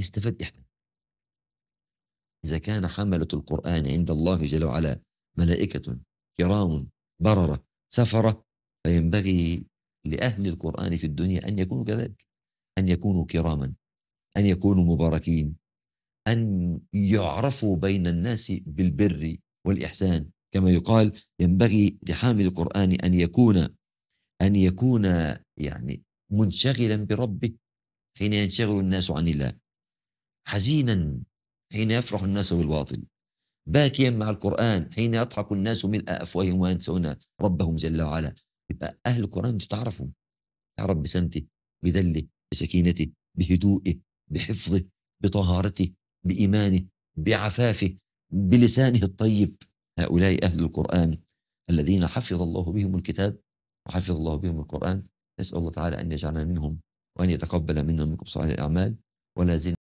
نستفاد إحنا إذا كان حملة القرآن عند الله جل وعلا ملائكة كرام بررة سفرة فينبغي لأهل القرآن في الدنيا أن يكونوا كذلك أن يكونوا كراما أن يكونوا مباركين أن يعرفوا بين الناس بالبر والإحسان كما يقال ينبغي لحامل القرآن أن يكون أن يكون يعني منشغلا بربه حين ينشغل الناس عن الله حزينا حين يفرح الناس بالباطل باكيا مع القرآن حين يضحك الناس ملء أفواههم وينسون ربهم جل وعلا يبقى أهل القرآن أنت تعرف بسمته بذله بسكينته بهدوئه بحفظه بطهارته بإيمانه بعفافه بلسانه الطيب هؤلاء أهل القرآن الذين حفظ الله بهم الكتاب وحفظ الله بهم القرآن نسأل الله تعالى أن يجعلنا منهم وأن يتقبل منا منكم صالح الأعمال ولا زلنا